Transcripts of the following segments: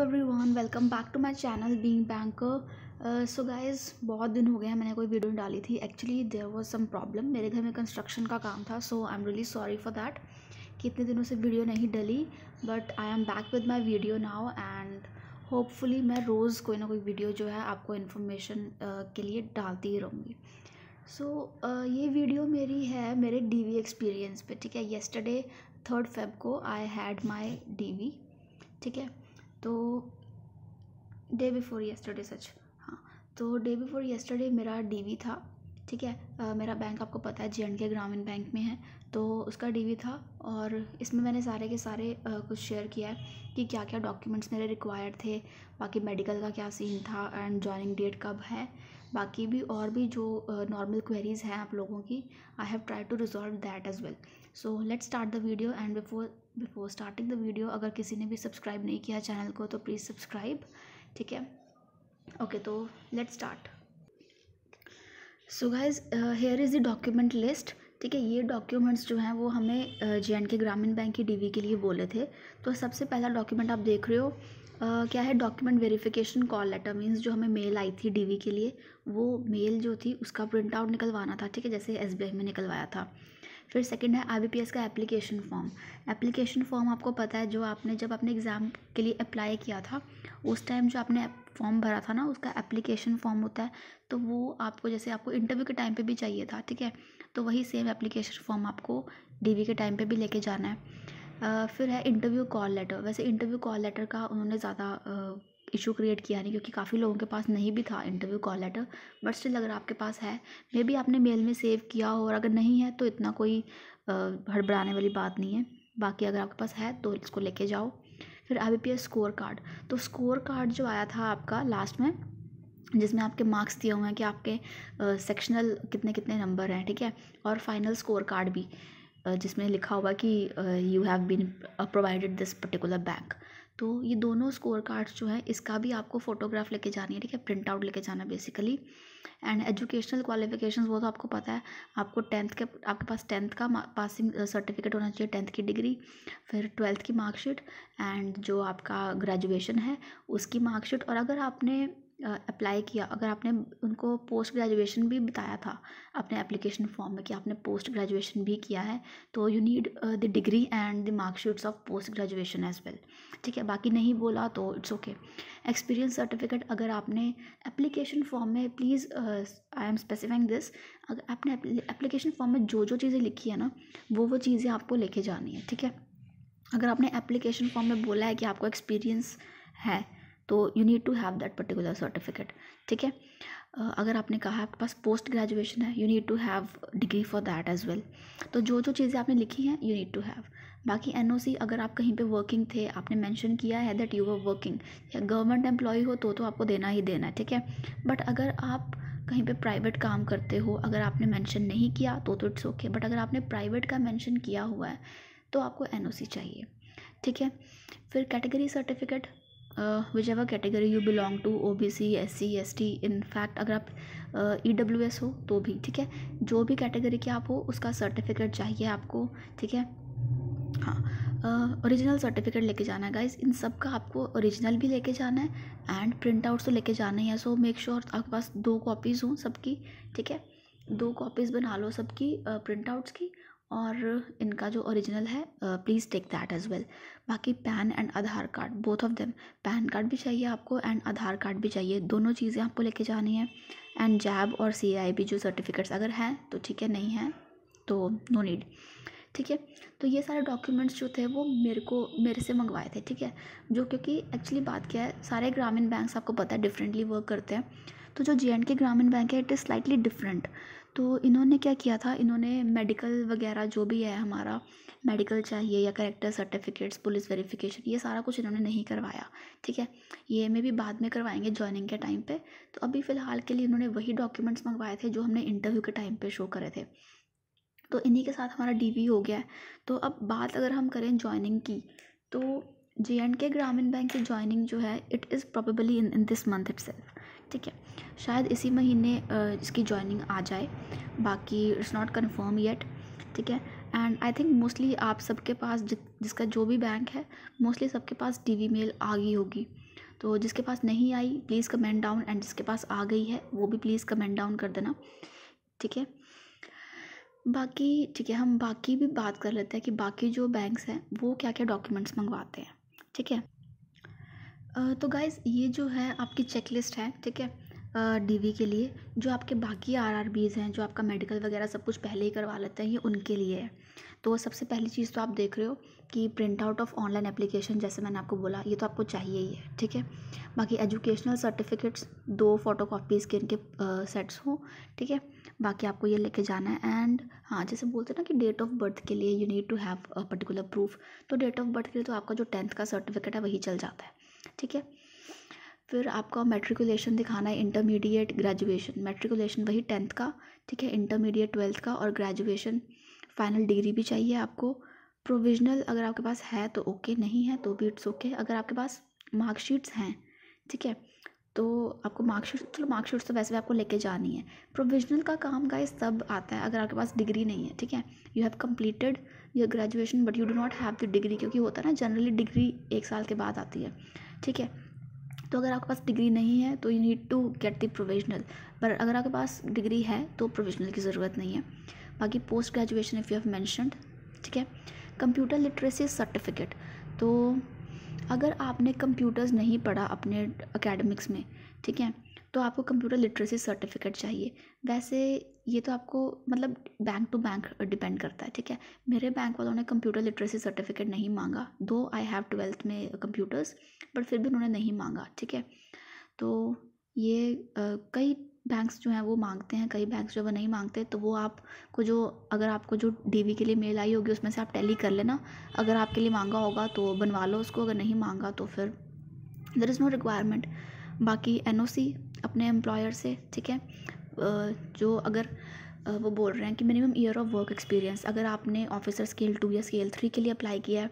Every everyone welcome back to my channel being banker so guys बहुत दिन हो गए हैं मैंने कोई वीडियो डाली थी actually there was some problem मेरे घर में कंस्ट्रक्शन का काम था so I am really sorry for that कि इतने दिनों से वीडियो नहीं डली but I am back with my video now and hopefully मैं रोज़ कोई ना कोई वीडियो जो है आपको इन्फॉर्मेशन uh, के लिए डालती ही रहूँगी सो so, uh, ये वीडियो मेरी है मेरे वी एक्सपीरियंस पर ठीक है येस्टरडे थर्ड फेब को आई हैड माई वी ठीक है तो डे बिफ़ोर येस्टरडे सच हाँ तो डे बिफ़ोर येस्टरडे मेरा डीवी था ठीक है आ, मेरा बैंक आपको पता है जे के ग्रामीण बैंक में है तो उसका डीवी था और इसमें मैंने सारे के सारे आ, कुछ शेयर किया है कि क्या क्या डॉक्यूमेंट्स मेरे रिक्वायर्ड थे बाकी मेडिकल का क्या सीन था एंड ज्वाइनिंग डेट कब है बाकी भी और भी जो नॉर्मल क्वेरीज़ हैं आप लोगों की I have try to resolve that as well so let start the video and before before starting the video अगर किसी ने भी सब्सक्राइब नहीं किया चैनल को तो प्लीज़ सब्सक्राइब ठीक है ओके तो let start so guys here is the document list ठीक है ये डॉक्यूमेंट्स जो हैं वो हमें जे एंड के ग्रामीण बैंक की डीवी के लिए बोले थे तो सबसे पहला डॉक्यूमेंट आप देख रहे हो Uh, क्या है document verification call letter means जो हमें मेल आई थी डीवी के लिए वो मेल जो थी उसका प्रिंट आउट निकलवाना था ठीक है जैसे एसबीआई में निकलवाया था फिर सेकंड है आई का एप्लीकेशन फॉर्म एप्लीकेशन फॉर्म आपको पता है जो आपने जब आपने एग्ज़ाम के लिए अप्लाई किया था उस टाइम जो आपने फॉर्म भरा था ना उसका एप्लीकेशन फॉर्म होता है तो वो आपको जैसे आपको इंटरव्यू के टाइम पे भी चाहिए था ठीक है तो वही सेम एप्लीकेशन फॉर्म आपको डी के टाइम पे भी लेके जाना है आ, फिर है इंटरव्यू कॉल लेटर वैसे इंटरव्यू कॉल लेटर का उन्होंने ज़्यादा इशू क्रिएट किया नहीं क्योंकि काफ़ी लोगों के पास नहीं भी था interview call letter but still अगर आपके पास है मे भी आपने मेल में सेव किया हो और अगर नहीं है तो इतना कोई हड़बड़ाने वाली बात नहीं है बाकी अगर आपके पास है तो इसको लेके जाओ फिर आई बी स्कोर कार्ड तो स्कोर कार्ड जो आया था आपका लास्ट में जिसमें आपके मार्क्स दिए हुए हैं कि आपके सेक्शनल कितने कितने नंबर हैं ठीक है और फाइनल स्कोर कार्ड भी जिसमें लिखा हुआ कि you have been provided this particular bank तो ये दोनों स्कोर कार्ड्स जो है इसका भी आपको फोटोग्राफ लेके जानी है ठीक है प्रिंट आउट लेके जाना बेसिकली एंड एजुकेशनल क्वालिफिकेशन वो तो आपको पता है आपको टेंथ के आपके पास टेंथ का पासिंग सर्टिफिकेट होना चाहिए टेंथ की डिग्री फिर ट्वेल्थ की मार्कशीट एंड जो आपका ग्रेजुएशन है उसकी मार्कशीट और अगर आपने अप्लाई किया अगर आपने उनको पोस्ट ग्रेजुएशन भी बताया था अपने एप्लीकेशन फॉर्म में कि आपने पोस्ट ग्रेजुएशन भी किया है तो you need the degree and the marksheets of post graduation as well ठीक है बाकी नहीं बोला तो इट्स ओके एक्सपीरियंस सर्टिफिकेट अगर आपने एप्लीकेशन फॉर्म में please I am specifying this अगर आपने एप्लीकेशन फॉर्म में जो जो चीज़ें लिखी है ना वो वो चीज़ें आपको लेके जानी है ठीक है अगर आपने एप्लीकेशन फॉर्म में बोला है कि आपको एक्सपीरियंस है तो you need to have that particular certificate ठीक है अगर आपने कहा आपके पास पोस्ट ग्रेजुएशन है you need to have degree for that as well तो जो जो चीज़ें आपने लिखी हैं यू नीड टू हैव बाकी एन अगर आप कहीं पे वर्किंग थे आपने मेंशन किया है दैट यू वर वर्किंग या गवर्नमेंट एम्प्लॉय हो तो तो आपको देना ही देना है ठीक है बट अगर आप कहीं पे प्राइवेट काम करते हो अगर आपने मेंशन नहीं किया तो तो इट्स ओके बट अगर आपने प्राइवेट का मेंशन किया हुआ है तो आपको एन चाहिए ठीक है फिर category certificate whichever category you belong to O B C S C S T in fact अगर आप ई डब्ल्यू एस हो तो भी ठीक है जो भी कैटेगरी के आप हो उसका सर्टिफिकेट चाहिए आपको ठीक है हाँ ओरिजिनल सर्टिफिकेट लेके जाना है गाइज इन सब का आपको ओरिजिनल भी लेके जाना है एंड प्रिंट आउट्स तो लेके जाना ही है सो मेक श्योर आपके पास दो कॉपीज़ हों सबकी ठीक है दो कॉपीज़ बना लो सबकी प्रिंट आउट्स की और इनका जो ओरिजिनल है please take that as well बाकी PAN and Aadhaar card both of them PAN card भी चाहिए आपको एंड आधार कार्ड भी चाहिए दोनों चीज़ें आपको लेके जानी है एंड जैब और सी आई बी जो सर्टिफिकेट्स अगर हैं तो ठीक है नहीं है तो नो नीड ठीक है तो ये सारे डॉक्यूमेंट्स जो थे वो मेरे को मेरे से मंगवाए थे ठीक है जो क्योंकि एक्चुअली बात क्या है सारे ग्रामीण बैंक्स आपको पता है डिफरेंटली वर्क करते हैं तो जो जे एंड के ग्रामीण बैंक है इट इज़ स्लाइटली डिफरेंट तो इन्होंने क्या किया था इन्होंने मेडिकल वगैरह जो भी है हमारा मेडिकल चाहिए या करेक्टर सर्टिफिकेट्स पुलिस वेरिफिकेशन ये सारा कुछ इन्होंने नहीं करवाया ठीक है ये मे भी बाद में करवाएंगे जॉइनिंग के टाइम पे तो अभी फ़िलहाल के लिए इन्होंने वही डॉक्यूमेंट्स मंगवाए थे जो हमने इंटरव्यू के टाइम पे शो करे थे तो इन्हीं के साथ हमारा डी हो गया है तो अब बात अगर हम करें जॉइनिंग की तो जे एंड के ग्रामीण बैंक की जॉइनिंग जो है it is probably in in this month itself ठीक है शायद इसी महीने इसकी जॉइनिंग आ जाए बाकी इट्स नॉट कन्फर्म येट ठीक है एंड आई थिंक मोस्टली आप सबके पास जि, जिसका जो भी बैंक है मोस्टली सबके पास डी मेल आ गई होगी तो जिसके पास नहीं आई प्लीज़ कमेंट डाउन एंड जिसके पास आ गई है वो भी प्लीज़ कमेंट डाउन कर देना ठीक है बाकी ठीक है हम बाकी भी बात कर लेते हैं कि बाकी जो बैंक्स हैं वो क्या क्या डॉक्यूमेंट्स मंगवाते हैं ठीक है तो गाइज़ ये जो है आपकी चेकलिस्ट है ठीक है डीवी के लिए जो आपके बाकी आरआरबीज़ हैं जो आपका मेडिकल वगैरह सब कुछ पहले ही करवा लेते हैं ये उनके लिए है तो सबसे पहली चीज़ तो आप देख रहे हो कि print out of online application जैसे मैंने आपको बोला ये तो आपको चाहिए ही है ठीक है बाकी एजुकेशनल सर्टिफिकेट्स दो फ़ोटो कापीज़ के इनके सेट्स हों ठीक है बाकी आपको ये लेके जाना है एंड हाँ जैसे बोलते हैं ना कि डेट ऑफ बर्थ के लिए you need to have particular proof तो डेट ऑफ बर्थ के लिए तो आपका जो टेंथ का सर्टिफिकेट है वही चल जाता है ठीक है फिर आपका मेट्रिकुलेशन दिखाना है इंटरमीडिएट ग्रेजुएशन मेट्रिकुलेशन वही टेंथ का ठीक है इंटरमीडिएट ट्वेल्थ का और ग्रेजुएशन फाइनल डिग्री भी चाहिए आपको प्रोविजनल अगर आपके पास है तो ओके okay, नहीं है तो भी इट्स ओके okay. अगर आपके पास मार्कशीट्स हैं ठीक है तो आपको मार्कशीट चलो मार्कशीट्स तो वैसे भी आपको लेके जानी है प्रोविजनल का काम का तब आता है अगर आपके पास डिग्री नहीं है ठीक है you have completed your graduation but you do not have the degree क्योंकि होता है ना जनरली डिग्री एक साल के बाद आती है ठीक है तो अगर आपके पास डिग्री नहीं है तो you need to get the provisional पर अगर आपके पास डिग्री है तो प्रोविजनल की ज़रूरत नहीं है बाकी post graduation if you have mentioned ठीक है कंप्यूटर लिटरेसी सर्टिफिकेट तो अगर आपने कंप्यूटर्स नहीं पढ़ा अपने अकेडमिक्स में ठीक है तो आपको कंप्यूटर लिटरेसी सर्टिफिकेट चाहिए वैसे ये तो आपको मतलब बैंक टू बैंक डिपेंड करता है ठीक है मेरे बैंक वालों ने कंप्यूटर लिटरेसी सर्टिफिकेट नहीं मांगा दो आई हैव ट्वेल्थ में कंप्यूटर्स बट फिर भी उन्होंने नहीं मांगा ठीक है तो ये कई बैंक्स जो हैं वो मांगते हैं कई बैंक्स जो वो नहीं मांगते तो वो आपको जो अगर आपको जो डी के लिए मेल आई होगी उसमें से आप टैली कर लेना अगर आपके लिए मांगा होगा तो बनवा लो उसको अगर नहीं मांगा तो फिर देर इज़ नो रिक्वायरमेंट बाकी एन अपने एम्प्लॉयर से ठीक है जो अगर वो बोल रहे हैं कि minimum year of work experience अगर आपने ऑफिसर स्केल टू या स्केल थ्री के लिए अप्लाई किया है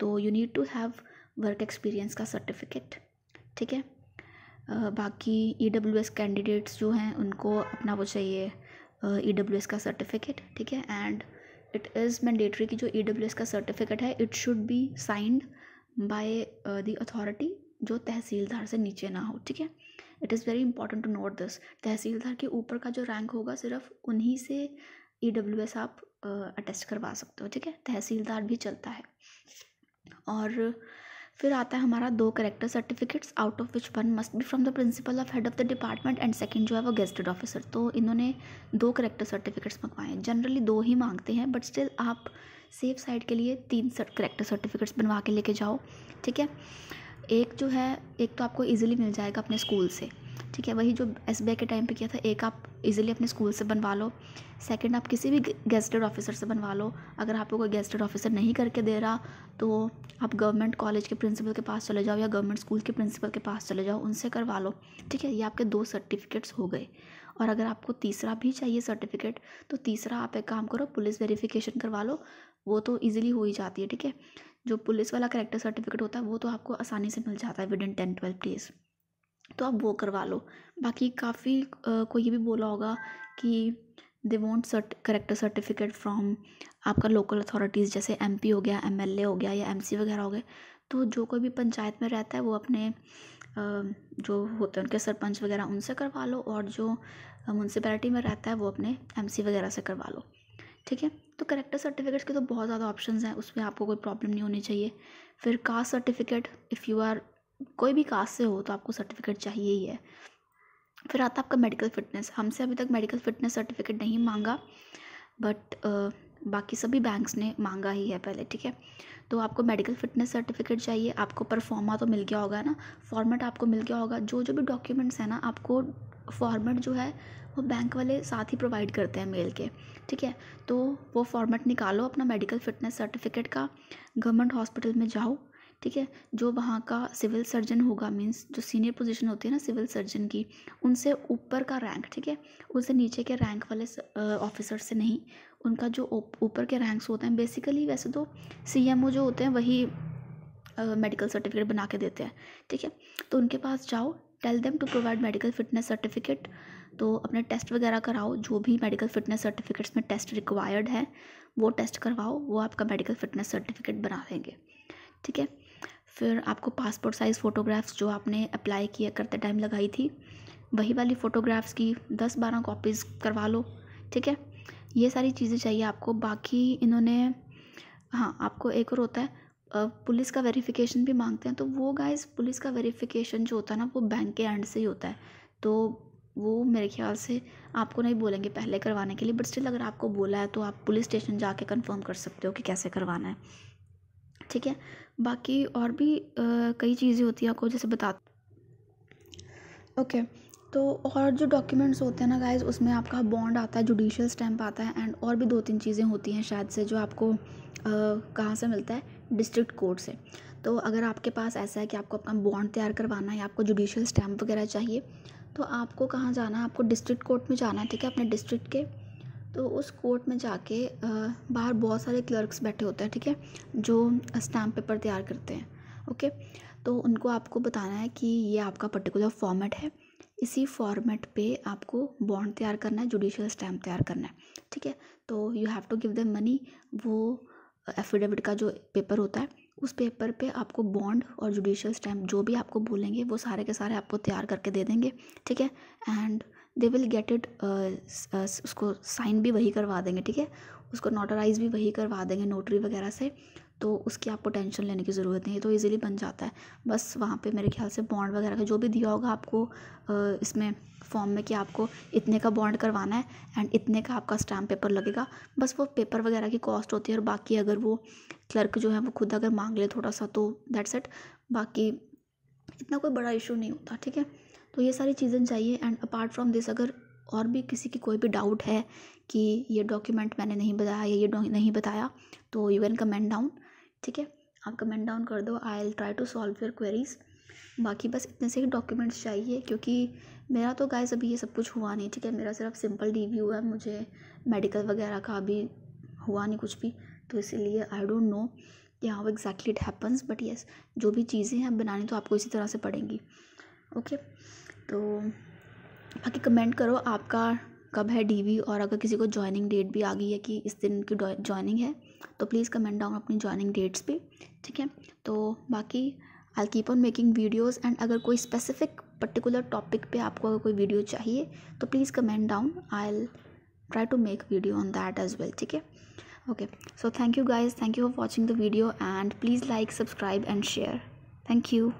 तो you need to have work experience का सर्टिफिकेट ठीक है बाकी ई डब्ल्यू एस कैंडिडेट्स जो हैं उनको अपना वो चाहिए ई डब्ल्यू एस का सर्टिफिकेट ठीक है एंड इट इज़ मैंडेटरी कि जो ई डब्ल्यू एस का सर्टिफिकेट है it should be signed by the authority जो तहसीलदार से नीचे ना हो ठीक है it is very important to note this tehsildar के ऊपर का जो रैंक होगा सिर्फ उन्हीं से ई डब्ल्यू एस आप अटेस्ट करवा सकते हो ठीक है तहसीलदार भी चलता है और फिर आता है हमारा दो character certificates out of which one must be from the principal of head of the department and second जो है वो गेस्टेड ऑफिसर तो इन्होंने दो करेक्टर सर्टिफिकेट्स मंगवाए हैं जनरली दो ही मांगते हैं बट स्टिल आप सेफ साइड के लिए तीन करेक्टर सर्टिफिकेट्स बनवा के लेके जाओ ठीक है एक जो है एक तो आपको ईजिली मिल जाएगा अपने स्कूल से ठीक है वही जो एस के टाइम पे किया था एक आप इजीली अपने स्कूल से बनवा लो सेकंड आप किसी भी गेस्टेड ऑफिसर से बनवा लो अगर आपको कोई गेस्टेड ऑफिसर नहीं करके दे रहा तो आप गवर्नमेंट कॉलेज के प्रिंसिपल के पास चले जाओ या गवर्नमेंट स्कूल के प्रिंसिपल के पास चले जाओ उनसे करवा लो ठीक है ये आपके दो सर्टिफिकेट्स हो गए और अगर आपको तीसरा भी चाहिए सर्टिफिकेट तो तीसरा आप एक काम करो पुलिस वेरिफिकेशन करवा लो वो तो ईजिली हो ही जाती है ठीक है जो पुलिस वाला करेक्टर सर्टिफिकेट होता है वो तो आपको आसानी से मिल जाता है within ten twelve days तो आप वो करवा लो बाकी काफ़ी को ये भी बोला होगा कि they want cert character certificate from आपका लोकल अथॉरिटीज़ जैसे एम हो गया एम हो गया या एम वगैरह हो गए तो जो कोई भी पंचायत में रहता है वो अपने जो होते हैं उनके सरपंच वगैरह उनसे करवा लो और जो म्यूनसिपैलिटी में रहता है वो अपने एम वगैरह से करवा लो ठीक है तो करेक्टर सर्टिफिकेट्स के तो बहुत ज़्यादा ऑप्शन हैं उसमें आपको कोई प्रॉब्लम नहीं होनी चाहिए फिर caste certificate if you are कोई भी कास्ट से हो तो आपको सर्टिफिकेट चाहिए ही है फिर आता आपका मेडिकल फिटनेस हमसे अभी तक मेडिकल फिटनेस सर्टिफिकेट नहीं मांगा बट uh, बाकी सभी बैंक्स ने मांगा ही है पहले ठीक है तो आपको मेडिकल फिटनेस सर्टिफिकेट चाहिए आपको परफॉर्मा तो मिल गया होगा ना फॉर्मेट आपको मिल गया होगा जो जो भी डॉक्यूमेंट्स हैं ना आपको फॉर्मेट जो है वो बैंक वाले साथ ही प्रोवाइड करते हैं मेल के ठीक है तो वो फॉर्मेट निकालो अपना मेडिकल फिटनेस सर्टिफिकेट का गवर्नमेंट हॉस्पिटल में जाओ ठीक है जो वहाँ का सिविल सर्जन होगा मीन्स जो सीनियर पोजीशन होती है ना सिविल सर्जन की उनसे ऊपर का रैंक ठीक है उनसे नीचे के रैंक वाले ऑफिसर से नहीं उनका जो ऊपर के रैंक्स होते हैं बेसिकली वैसे तो सी जो होते हैं वही मेडिकल सर्टिफिकेट बना के देते हैं ठीक है तो उनके पास जाओ tell them to provide medical fitness certificate तो अपने टेस्ट वगैरह कराओ जो भी मेडिकल फिटनेस सर्टिफिकेट्स में टेस्ट रिक्वायर्ड है वो टेस्ट करवाओ वो आपका मेडिकल फिटनेस सर्टिफिकेट बना देंगे ठीक है फिर आपको पासपोर्ट साइज़ फ़ोटोग्राफ्स जो आपने अप्लाई किया करते टाइम लगाई थी वही वाली फ़ोटोग्राफ्स की दस बारह कॉपीज़ करवा लो ठीक है ये सारी चीज़ें चाहिए आपको बाकी इन्होंने हाँ आपको एक और होता है पुलिस का वेरिफिकेशन भी मांगते हैं तो वो गाइस पुलिस का वेरिफिकेशन जो होता है ना वो बैंक के एंड से ही होता है तो वो मेरे ख्याल से आपको नहीं बोलेंगे पहले करवाने के लिए बट स्टिल अगर आपको बोला है तो आप पुलिस स्टेशन जाके कन्फर्म कर सकते हो कि कैसे करवाना है ठीक है बाकी और भी आ, कई चीज़ें होती हैं आपको जैसे बता ओके तो और जो डॉक्यूमेंट्स होते हैं ना गाइज उसमें आपका बॉन्ड आता है जुडिशल स्टैम्प आता है एंड और भी दो तीन चीज़ें होती हैं शायद से जो आपको कहाँ से मिलता है डिस्ट्रिक्ट कोर्ट से तो अगर आपके पास ऐसा है कि आपको अपना बॉन्ड तैयार करवाना है या आपको जुडिशल स्टैम्प वगैरह चाहिए तो आपको कहाँ जाना है आपको डिस्ट्रिक्ट कोर्ट में जाना है ठीक है अपने डिस्ट्रिक्ट के तो उस कोर्ट में जाके बाहर बहुत सारे क्लर्क्स बैठे होते हैं ठीक है जो स्टैम्प पेपर तैयार करते हैं ओके तो उनको आपको बताना है कि ये आपका पर्टिकुलर फॉर्मेट है इसी फॉर्मेट पे आपको बॉन्ड तैयार करना है जुडिशल स्टैम्प तैयार करना है ठीक है तो you have to give the money वो एफिडेविट का जो पेपर होता है उस पेपर पे आपको बॉन्ड और जुडिशल स्टैम्प जो भी आपको बोलेंगे वो सारे के सारे आपको तैयार करके दे देंगे ठीक है and they will get it उसको साइन भी वही करवा देंगे ठीक है उसको नोटराइज भी वही करवा देंगे नोटरी वगैरह से तो उसकी आपको टेंशन लेने की ज़रूरत नहीं है तो ईज़िली बन जाता है बस वहाँ पे मेरे ख्याल से बॉन्ड वगैरह का जो भी दिया होगा आपको इसमें फॉर्म में कि आपको इतने का बॉन्ड करवाना है एंड इतने का आपका स्टैम्प पेपर लगेगा बस वो पेपर वगैरह की कॉस्ट होती है और बाकी अगर वो क्लर्क जो है वो खुद अगर मांग ले थोड़ा सा तो दैट्स इट बाकी इतना कोई बड़ा इशू नहीं होता ठीक है तो ये सारी चीज़ें चाहिए एंड अपार्ट फ्रॉम दिस अगर और भी किसी की कोई भी डाउट है कि ये डॉक्यूमेंट मैंने नहीं बताया या ये नहीं बताया तो यू कैन कमेंट डाउन ठीक है आप कमेंट डाउन कर दो I'll try to solve your queries बाकी बस इतने से ही डॉक्यूमेंट्स चाहिए क्योंकि मेरा तो गाइस अभी ये सब कुछ हुआ नहीं ठीक है मेरा सिर्फ सिंपल रिव्यू है मुझे मेडिकल वगैरह का अभी हुआ नहीं कुछ भी तो इसीलिए आई डोंट नो कि how exactly it happens but yes जो भी चीज़ें हैं बनानी तो आपको इसी तरह से पड़ेंगी ओके तो बाकी कमेंट करो आपका कब है डीवी और अगर किसी को ज्वाइनिंग डेट भी आ गई है कि इस दिन की ज्वाइनिंग है तो प्लीज़ कमेंट डाउन अपनी ज्वाइनिंग डेट्स पे ठीक है तो बाकी I keep on making videos and अगर कोई स्पेसिफिक पर्टिकुलर टॉपिक पे आपको अगर कोई वीडियो चाहिए तो please comment down I try to make video on that as well ठीक है okay so thank you guys thank you for watching the video and please like subscribe and share thank you